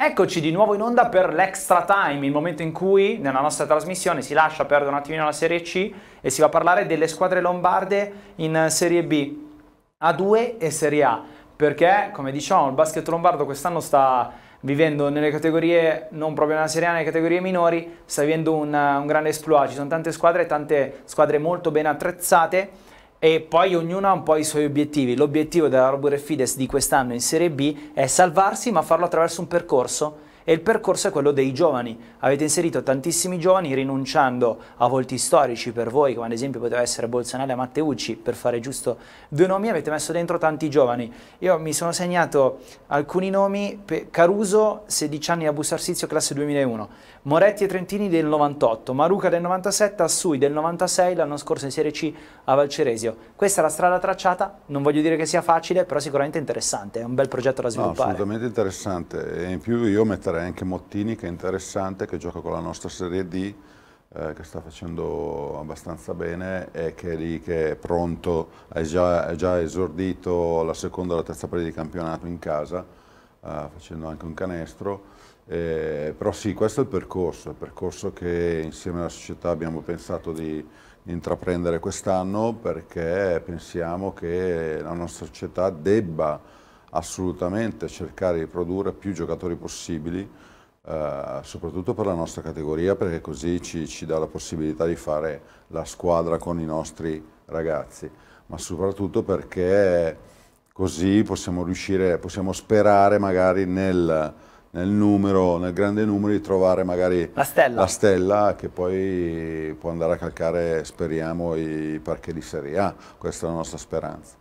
Eccoci di nuovo in onda per l'extra time, il momento in cui nella nostra trasmissione si lascia perdere un attimino la Serie C e si va a parlare delle squadre lombarde in Serie B, A2 e Serie A, perché come diciamo il basket lombardo quest'anno sta vivendo nelle categorie, non proprio nella Serie A, nelle categorie minori, sta vivendo un, un grande esploit, ci sono tante squadre, tante squadre molto ben attrezzate e poi ognuno ha un po' i suoi obiettivi. L'obiettivo della Robure Fides di quest'anno in Serie B è salvarsi ma farlo attraverso un percorso e il percorso è quello dei giovani. Avete inserito tantissimi giovani rinunciando a volti storici per voi, come ad esempio poteva essere Bolzanale e Matteucci, per fare giusto due nomi, avete messo dentro tanti giovani. Io mi sono segnato alcuni nomi, Caruso, 16 anni a Busarsizio, classe 2001, Moretti e Trentini del 98, Maruca del 97, Assui del 96, l'anno scorso in Serie C a Valceresio. Questa è la strada tracciata, non voglio dire che sia facile, però sicuramente interessante, è un bel progetto da sviluppare. No, assolutamente interessante e in più io metterei citare anche Mottini che è interessante, che gioca con la nostra Serie D, eh, che sta facendo abbastanza bene e che è lì che è pronto, è già, è già esordito la seconda o la terza partita di campionato in casa, eh, facendo anche un canestro. Eh, però sì, questo è il percorso, il percorso che insieme alla società abbiamo pensato di, intraprendere quest'anno perché pensiamo che la nostra società debba assolutamente cercare di produrre più giocatori possibili, eh, soprattutto per la nostra categoria, perché così ci, ci dà la possibilità di fare la squadra con i nostri ragazzi, ma soprattutto perché così possiamo riuscire, possiamo sperare magari nel, nel, numero, nel grande numero di trovare magari la stella. la stella. che poi può andare a calcare, speriamo, i parchi di Serie A, questa è la nostra speranza.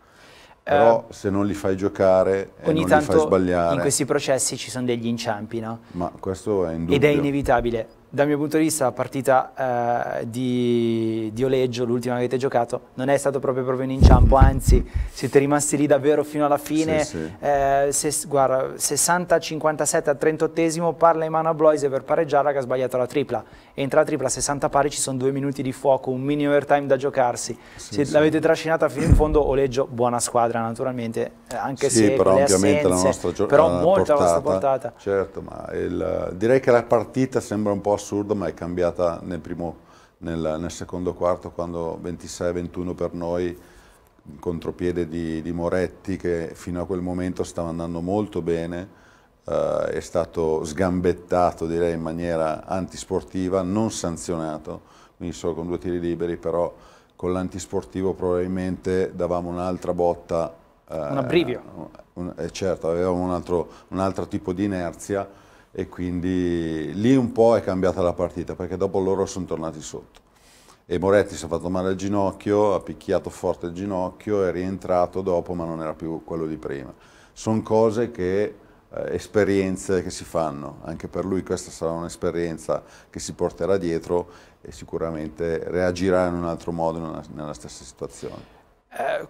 Però eh, se non li fai giocare e non tanto li fai sbagliare. in questi processi ci sono degli inciampi, no? Ma questo è indubbio. Ed è inevitabile. Dal mio punto di vista la partita eh, di, di, Oleggio, l'ultima che avete giocato, non è stato proprio, proprio un inciampo, anzi siete rimasti lì davvero fino alla fine. Sì, sì. Eh, se, guarda, 60-57 al 38 esimo parla in mano a Bloise per pareggiarla che ha sbagliato la tripla entra la tripla 60 pari, ci sono due minuti di fuoco, un mini overtime da giocarsi. Sì, se sì. l'avete trascinata fino in fondo, Oleggio, buona squadra naturalmente, eh, anche sì, se però le ovviamente assenze, la nostra gio- però eh, molto la nostra portata. Certo, ma il, direi che la partita sembra un po' assurda, ma è cambiata nel, primo, nel, nel secondo quarto, quando 26-21 per noi contropiede di, di Moretti che fino a quel momento stava andando molto bene eh, è stato sgambettato direi in maniera antisportiva, non sanzionato, quindi solo con due tiri liberi, però con l'antisportivo probabilmente davamo un'altra botta. Eh, un abbrivio. Un, eh, certo, avevamo un altro, un altro tipo di inerzia e quindi lì un po' è cambiata la partita perché dopo loro sono tornati sotto e Moretti si è fatto male al ginocchio, ha picchiato forte il ginocchio, è rientrato dopo ma non era più quello di prima. Sono cose che eh, esperienze che si fanno. Anche per lui questa sarà un'esperienza che si porterà dietro e sicuramente reagirà in un altro modo una, nella stessa situazione. Eh,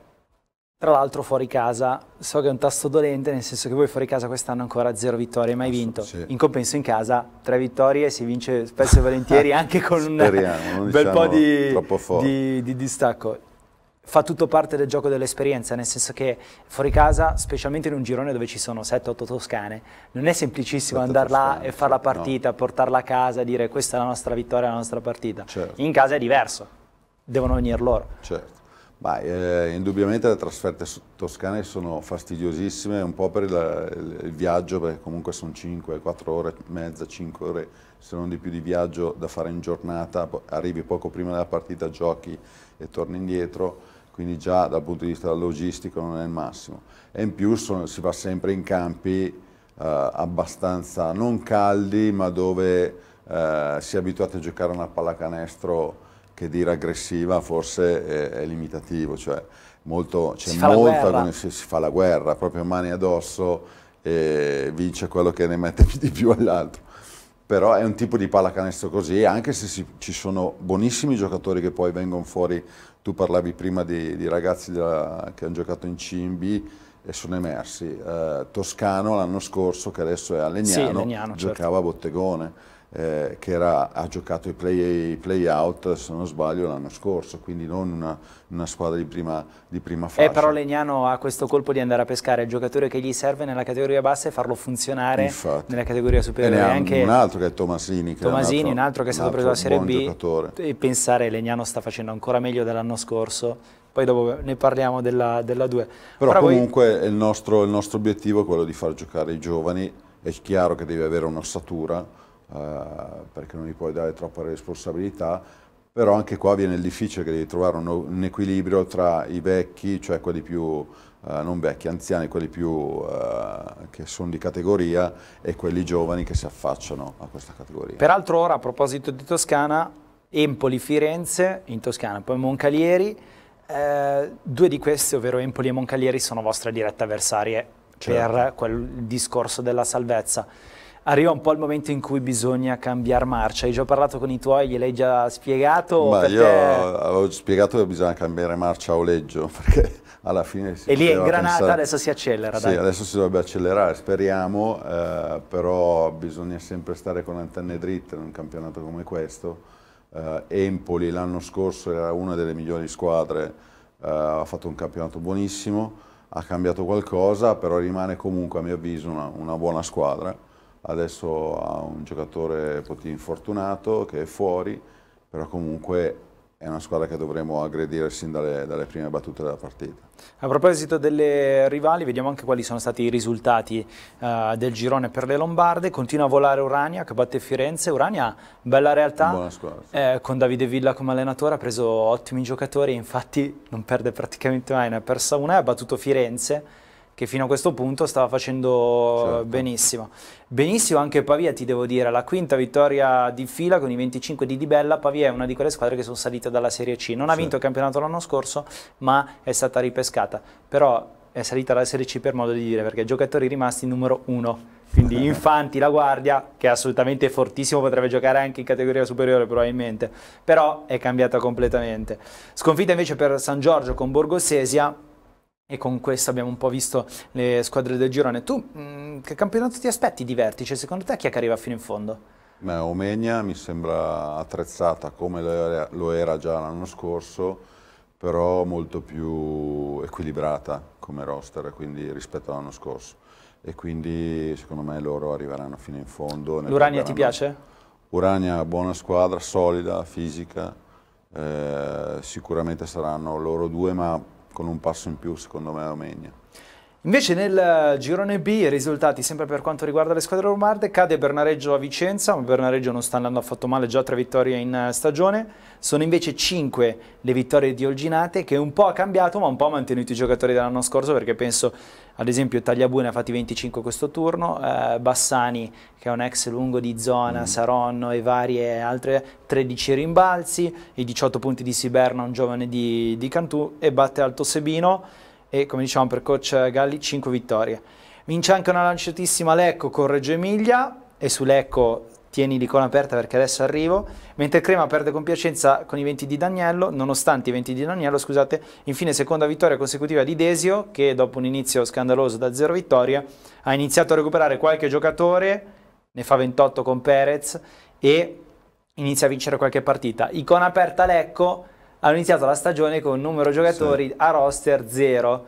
tra l'altro fuori casa, so che è un tasto dolente, nel senso che voi fuori casa quest'anno ancora zero vittorie, mai vinto. Sì. In compenso in casa, tre vittorie, si vince spesso e volentieri anche con un bel diciamo po' di, di, di distacco fa tutto parte del gioco dell'esperienza, nel senso che fuori casa, specialmente in un girone dove ci sono 7-8 toscane, non è semplicissimo andare là e fare la certo, partita, no. portarla a casa dire questa è la nostra vittoria, la nostra partita. Certo. In casa è diverso, devono venire loro. Certo. Bah, eh, indubbiamente le trasferte toscane sono fastidiosissime, un po' per il, il viaggio, perché comunque sono 5, 4 ore, mezza, 5 ore, se non di più di viaggio da fare in giornata, arrivi poco prima della partita, giochi e torni indietro quindi già dal punto di vista logistico non è il massimo. E in più sono, si va sempre in campi eh, abbastanza non caldi, ma dove eh, si è abituati a giocare una pallacanestro che dire aggressiva forse è, è limitativo, cioè c'è molta come si, si fa la guerra, proprio mani addosso e vince quello che ne mette di più all'altro però è un tipo di pallacanestro così, anche se si, ci sono buonissimi giocatori che poi vengono fuori, tu parlavi prima di, di ragazzi della, che hanno giocato in C in B e sono emersi, eh, Toscano l'anno scorso che adesso è a Legnano, sì, Legnano certo. giocava certo. a Bottegone, eh, che era, ha giocato i play, play, out, se non sbaglio, l'anno scorso, quindi non una, una squadra di prima, di prima eh, fascia. Eh, però Legnano ha questo colpo di andare a pescare il giocatore che gli serve nella categoria bassa e farlo funzionare Infatti. nella categoria superiore. E ne anche un altro che è Tomasini. Che Tomasini, è un, altro, un, altro, che è stato preso dalla Serie B. Giocatore. E pensare Legnano sta facendo ancora meglio dell'anno scorso poi dopo ne parliamo della, 2. Però, Però, comunque voi... il, nostro, il nostro obiettivo è quello di far giocare i giovani, è chiaro che devi avere un'ossatura, eh, perché non gli puoi dare troppa responsabilità, però anche qua viene il difficile che devi trovare un, un equilibrio tra i vecchi, cioè quelli più Uh, non vecchi, anziani, quelli più uh, che sono di categoria e quelli giovani che si affacciano a questa categoria. Peraltro ora a proposito di Toscana, Empoli, Firenze in Toscana, poi Moncalieri, eh, due di questi, ovvero Empoli e Moncalieri, sono vostre dirette avversarie certo. per quel discorso della salvezza arriva un po' il momento in cui bisogna cambiare marcia. Hai già parlato con i tuoi, gliel'hai già spiegato? Ma perché... Io avevo spiegato che bisogna cambiare marcia a Oleggio, perché alla fine si E lì è ingranata, pensare... adesso si accelera. Sì, dai. adesso si dovrebbe accelerare, speriamo, eh, però bisogna sempre stare con le antenne dritte in un campionato come questo. Eh, Empoli l'anno scorso era una delle migliori squadre, eh, ha fatto un campionato buonissimo, ha cambiato qualcosa, però rimane comunque a mio avviso una, una buona squadra adesso ha un giocatore Potì infortunato che è fuori, però comunque è una squadra che dovremo aggredire sin dalle, dalle, prime battute della partita. A proposito delle rivali, vediamo anche quali sono stati i risultati uh, del girone per le Lombarde. Continua a volare Urania che batte Firenze. Urania, bella realtà, Buona squadra, sì. eh, con Davide Villa come allenatore, ha preso ottimi giocatori, infatti non perde praticamente mai, ne ha persa una e ha battuto Firenze che fino a questo punto stava facendo certo. benissimo. Benissimo anche Pavia, ti devo dire, la quinta vittoria di fila con i 25 di Di Bella. Pavia è una di quelle squadre che sono salite dalla Serie C. Non ha vinto il campionato l'anno scorso, ma è stata ripescata. Però è salita dalla Serie C per modo di dire, perché giocatori rimasti numero uno. Quindi Infanti, la guardia, che è assolutamente fortissimo, potrebbe giocare anche in categoria superiore probabilmente, però è cambiata completamente. Sconfitta invece per San Giorgio con Borgo Sesia, e con questo abbiamo un po' visto le squadre del girone. Tu mh, mm, che campionato ti aspetti di vertice? Secondo te chi è che arriva fino in fondo? Beh, Omegna mi sembra attrezzata come lo era, già l'anno scorso, però molto più equilibrata come roster quindi, rispetto all'anno scorso. E quindi secondo me loro arriveranno fino in fondo. L'Urania ti piace? Urania, buona squadra, solida, fisica, eh, sicuramente saranno loro due, ma con un passo in più secondo me Romagna. Invece nel eh, girone B i risultati sempre per quanto riguarda le squadre lombarde, cade Bernareggio a Vicenza, ma Bernareggio non sta andando affatto male, già tre vittorie in eh, stagione, sono invece cinque le vittorie di Olginate che un po' ha cambiato ma un po' ha mantenuto i giocatori dell'anno scorso perché penso ad esempio Tagliabue ha fatti 25 questo turno, eh, Bassani che è un ex lungo di zona, mm. Saronno e varie altre 13 rimbalzi, i 18 punti di Siberna, un giovane di, di Cantù e batte Alto Sebino e come diciamo per coach Galli 5 vittorie. Vince anche una lanciatissima Lecco con Reggio Emilia e su Lecco tieni l'icona aperta perché adesso arrivo, mentre Crema perde con Piacenza con i 20 di Daniello, nonostante i 20 di Daniello, scusate, infine seconda vittoria consecutiva di Desio che dopo un inizio scandaloso da zero vittorie ha iniziato a recuperare qualche giocatore, ne fa 28 con Perez e inizia a vincere qualche partita. Icona aperta Lecco hanno iniziato la stagione con un numero giocatori sì. a roster zero,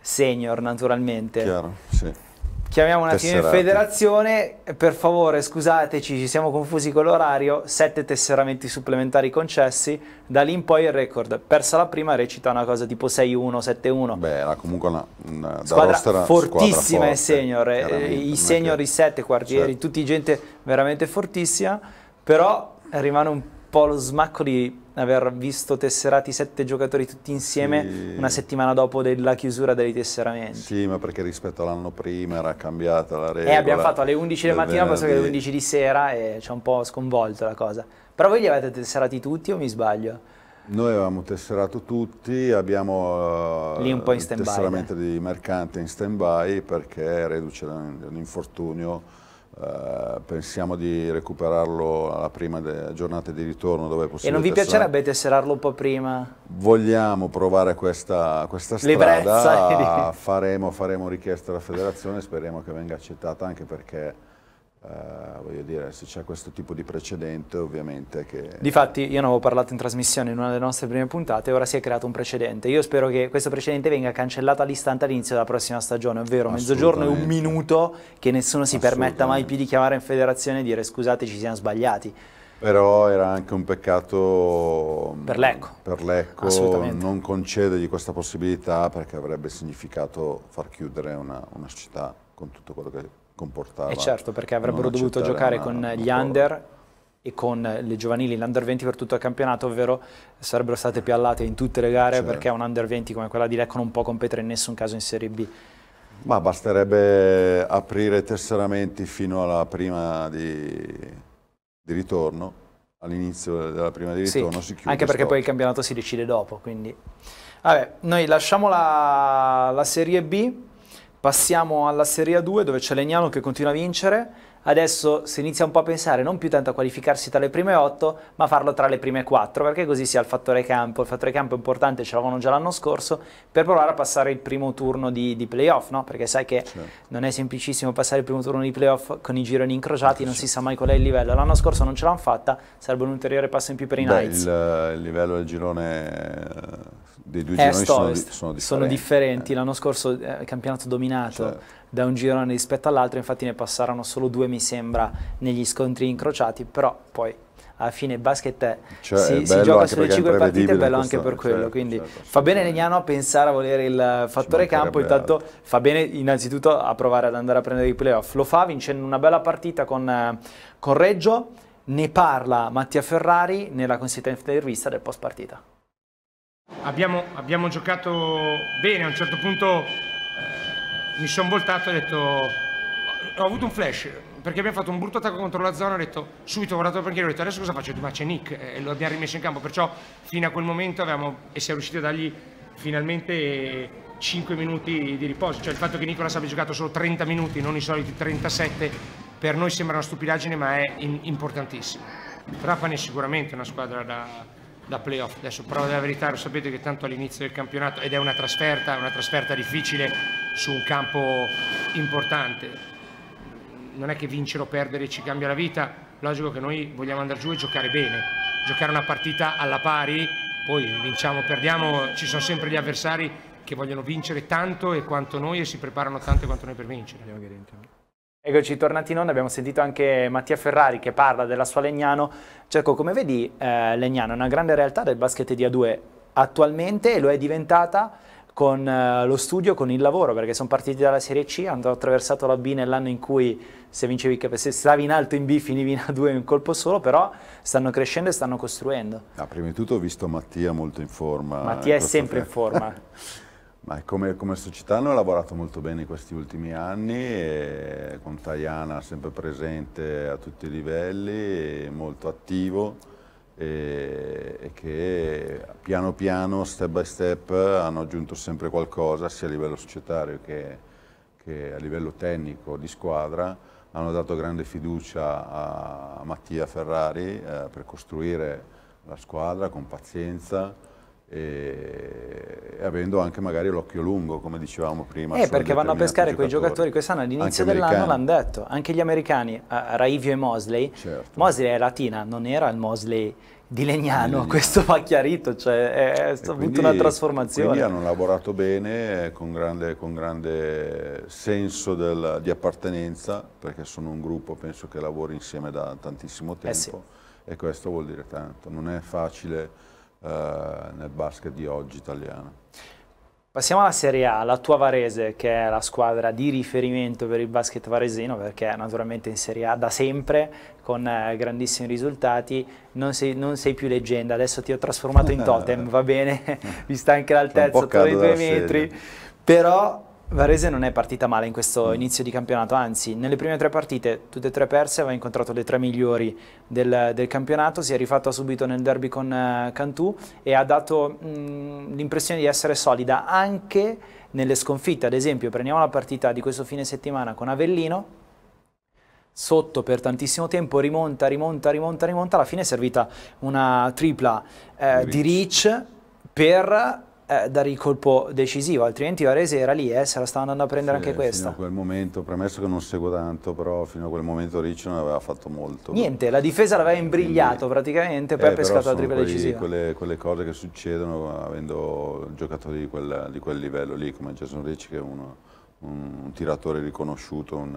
senior naturalmente. Chiaro, sì. Chiamiamo un attimo in federazione, per favore scusateci, ci siamo confusi con l'orario, sette tesseramenti supplementari concessi, da lì in poi il record, persa la prima recita una cosa tipo 6-1, 7-1. Beh, era comunque una, una squadra fortissima squadra forte, senior, eh, i senior, i sette quartieri, certo. tutti gente veramente fortissima, però rimane un po' lo smacco di aver visto tesserati sette giocatori tutti insieme sì. una settimana dopo della chiusura dei tesseramenti. Sì, ma perché rispetto all'anno prima era cambiata la eh, regola. E abbiamo fatto alle 11 del mattina, penso che alle 11 di sera e ci ha un po' sconvolto la cosa. Però voi li avete tesserati tutti o mi sbaglio? Noi avevamo tesserato tutti, abbiamo eh, Lì un po in il tesseramento eh. di mercante in stand-by perché reduce da un infortunio eh, pensiamo di recuperarlo alla prima giornata di ritorno dove è possibile. E non vi piacerebbe tesserarlo un po' prima? Vogliamo provare questa, questa strada, faremo, faremo richiesta alla federazione, speriamo che venga accettata anche perché eh, voglio dire, se c'è questo tipo di precedente ovviamente che... Difatti io ne avevo parlato in trasmissione in una delle nostre prime puntate ora si è creato un precedente. Io spero che questo precedente venga cancellato all'istante all'inizio della prossima stagione, ovvero mezzogiorno e un minuto che nessuno si permetta mai più di chiamare in federazione e dire scusate ci siamo sbagliati. Però era anche un peccato mm, per l'Ecco, per l'ecco non concedergli questa possibilità perché avrebbe significato far chiudere una, una città con tutto quello che comportava. E eh, certo, perché avrebbero dovuto giocare una, con una gli under e con le giovanili, l'under 20 per tutto il campionato, ovvero sarebbero state piallate in tutte le gare certo. perché un under 20 come quella di Lecco non può competere in nessun caso in Serie B. Ma basterebbe aprire tesseramenti fino alla prima di, di ritorno, all'inizio della prima di ritorno sì, si chiude. Anche perché stop. poi il campionato si decide dopo, quindi... Vabbè, noi lasciamo la, la Serie B, Passiamo alla Serie a 2 dove c'è Legnano che continua a vincere. Adesso si inizia un po' a pensare non più tanto a qualificarsi tra le prime 8, ma a farlo tra le prime 4, perché così si ha il fattore campo. Il fattore campo è importante, ce l'avevano già l'anno scorso, per provare a passare il primo turno di, di playoff, no? Perché sai che certo. non è semplicissimo passare il primo turno di playoff con i gironi incrociati, non si sa mai qual è il livello. L'anno scorso non ce l'hanno fatta, sarebbe un ulteriore passo in più per i Beh, Knights. Il, il livello del girone dei due est, gironi sono, di, sono, differenti. Sono differenti. Eh. L'anno scorso eh, il campionato dominato certo. da un girone rispetto all'altro, infatti ne passarono solo due, mi sembra, negli scontri incrociati, però poi alla fine il basket cioè, si, si, gioca sulle cinque partite, è bello anche per quello, certo, quindi certo, fa bene Legnano a pensare a volere il fattore campo, intanto altro. fa bene innanzitutto a provare ad andare a prendere i playoff, lo fa vincendo una bella partita con, eh, con Reggio, ne parla Mattia Ferrari nella consistenza intervista del post partita. Abbiamo, abbiamo giocato bene, a un certo punto eh, mi sono voltato e ho detto, ho avuto un flash, perché abbiamo fatto un brutto attacco contro la zona, ho detto subito ho guardato perché ho detto adesso cosa faccio? Ma c'è Nick e lo abbiamo rimesso in campo, perciò fino a quel momento avevamo, e siamo riusciti a dargli finalmente 5 minuti di riposo, cioè il fatto che Nicolas abbia giocato solo 30 minuti, non i soliti 37, per noi sembra una stupidaggine ma è importantissimo. Trapani è sicuramente una squadra da, da playoff. Adesso prova della verità, lo sapete che tanto all'inizio del campionato ed è una trasferta, una trasferta difficile su un campo importante. Non è che vincere o perdere ci cambia la vita, logico che noi vogliamo andare giù e giocare bene, giocare una partita alla pari, poi vinciamo o perdiamo, ci sono sempre gli avversari che vogliono vincere tanto e quanto noi e si preparano tanto quanto noi per vincere. Andiamo Eccoci tornati in onda, abbiamo sentito anche Mattia Ferrari che parla della sua Legnano. Cerco, come vedi eh, Legnano è una grande realtà del basket di A2 attualmente e lo è diventata con eh, lo studio, con il lavoro, perché sono partiti dalla Serie C, hanno attraversato la B nell'anno in cui se, vincevi, se stavi in alto in B finivi in A2 in un colpo solo, però stanno crescendo e stanno costruendo. Ah, prima di tutto ho visto Mattia molto in forma. Mattia è sempre in forma. Ma come, come, società hanno lavorato molto bene in questi ultimi anni, con Tajana sempre presente a tutti i livelli, molto attivo e, e, che piano piano, step by step, hanno aggiunto sempre qualcosa sia a livello societario che, che a livello tecnico di squadra. Hanno dato grande fiducia a Mattia Ferrari eh, per costruire la squadra con pazienza, e avendo anche magari l'occhio lungo, come dicevamo prima. Eh, perché vanno a pescare giocatori. quei giocatori, quest'anno all'inizio dell'anno l'hanno detto, anche gli americani, uh, Raivio e Mosley, certo. Mosley è latina, non era il Mosley di Legnano, Legnano. questo va chiarito, cioè è, è avuto una trasformazione. Quindi hanno lavorato bene, eh, con grande, con grande senso del, di appartenenza, perché sono un gruppo, penso che lavori insieme da tantissimo tempo, eh sì. e questo vuol dire tanto, non è facile eh, nel basket di oggi italiano. Passiamo alla Serie A, la tua Varese che è la squadra di riferimento per il basket varesino perché naturalmente in Serie A da sempre con eh, grandissimi risultati non sei, non sei più leggenda, adesso ti ho trasformato in totem, va bene, vista anche l'altezza, tu i due metri, serie. però Varese non è partita male in questo mm. inizio di campionato, anzi nelle prime tre partite, tutte e tre perse, aveva incontrato le tre migliori del, del campionato, si è rifatta subito nel derby con uh, Cantù e ha dato mm, l'impressione di essere solida anche nelle sconfitte, ad esempio prendiamo la partita di questo fine settimana con Avellino, sotto per tantissimo tempo, rimonta, rimonta, rimonta, rimonta, alla fine è servita una tripla eh, di Rich per eh, dare il colpo decisivo, altrimenti Varese era lì, eh, se la stava andando a prendere sì, anche questa. Fino a quel momento, premesso che non seguo tanto, però fino a quel momento Ricci non aveva fatto molto. Niente, la difesa l'aveva imbrigliato Quindi, praticamente, poi eh, ha pescato la tripla quelli, decisiva. Quelle, quelle, cose che succedono avendo giocatori di quel, di quel livello lì, come Jason Ricci che è uno, un, un, tiratore riconosciuto, un,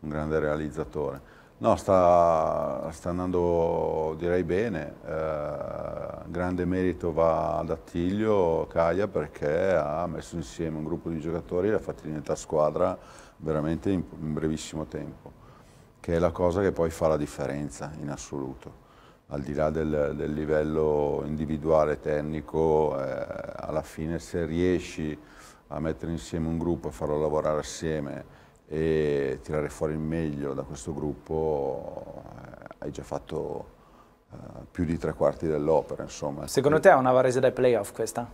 un grande realizzatore. No, sta, sta, andando direi bene, eh, grande merito va ad Attilio Caia perché ha messo insieme un gruppo di giocatori e ha fatto diventare squadra veramente in, in, brevissimo tempo, che è la cosa che poi fa la differenza in assoluto, al di là del, del livello individuale, tecnico, eh, alla fine se riesci a mettere insieme un gruppo e farlo lavorare assieme e tirare fuori il meglio da questo gruppo eh, hai già fatto uh, più di tre quarti dell'opera, insomma. Secondo te è una Varese dai playoff questa?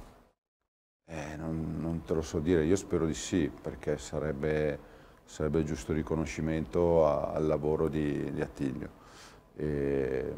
Eh, non, non, te lo so dire, io spero di sì, perché sarebbe, sarebbe giusto riconoscimento a, al lavoro di, di Attilio. E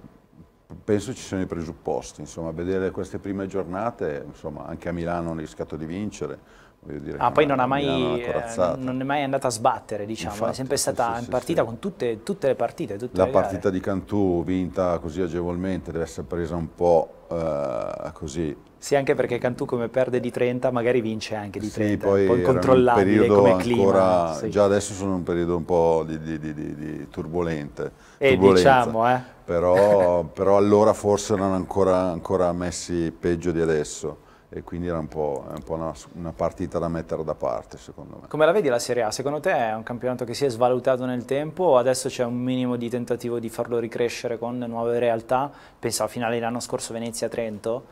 penso ci siano i presupposti, insomma, vedere queste prime giornate, insomma, anche a Milano hanno rischiato di vincere, Dire, ah, poi non, ha mai, eh, non è mai andata a sbattere, diciamo, Infatti, è sempre stata sì, in partita sì, con tutte, tutte, le partite. Tutte la le partita di Cantù vinta così agevolmente deve essere presa un po' eh, così. Sì, anche perché Cantù come perde di 30 magari vince anche di 30, sì, poi un po' incontrollabile un come clima. sì. Già adesso sono in un periodo un po' di, di, di, di turbulente. E eh, diciamo, eh. Però, però allora forse erano ancora, ancora messi peggio di adesso e quindi era un po', un po una, una, partita da mettere da parte secondo me. Come la vedi la Serie A? Secondo te è un campionato che si è svalutato nel tempo o adesso c'è un minimo di tentativo di farlo ricrescere con nuove realtà? Pensa alla finale dell'anno scorso Venezia-Trento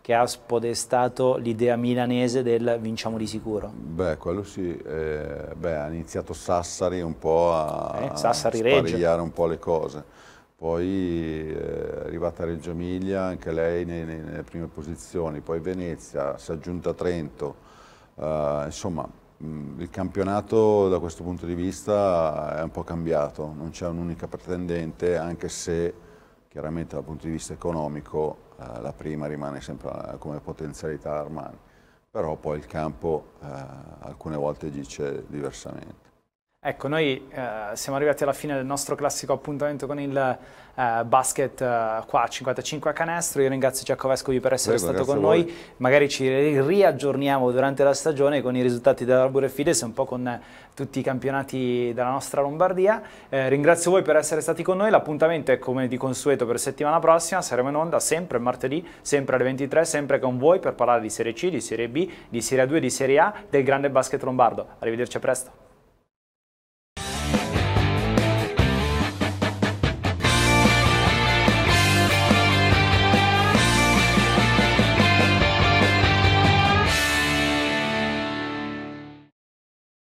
che ha spodestato l'idea milanese del vinciamo di sicuro. Beh, quello sì, eh, beh, ha iniziato Sassari un po' a, eh, Sassari a un po' le cose poi è eh, arrivata Reggio Emilia, anche lei nelle, prime posizioni, poi Venezia, si è aggiunta Trento, uh, insomma il campionato da questo punto di vista è un po' cambiato, non c'è un'unica pretendente anche se chiaramente dal punto di vista economico uh, la prima rimane sempre come potenzialità Armani, però poi il campo uh, alcune volte dice diversamente. Ecco, noi eh, siamo arrivati alla fine del nostro classico appuntamento con il eh, basket eh, qua 55 a canestro. Io ringrazio Giacco Vescovi per essere Prego, stato con noi. Magari ci riaggiorniamo durante la stagione con i risultati dell'Arbore Fides, un po' con eh, tutti i campionati della nostra Lombardia. Eh, ringrazio voi per essere stati con noi. L'appuntamento è come di consueto per settimana prossima. Saremo in onda sempre martedì, sempre alle 23, sempre con voi per parlare di Serie C, di Serie B, di Serie A2, di Serie A, del grande basket lombardo. Arrivederci a presto.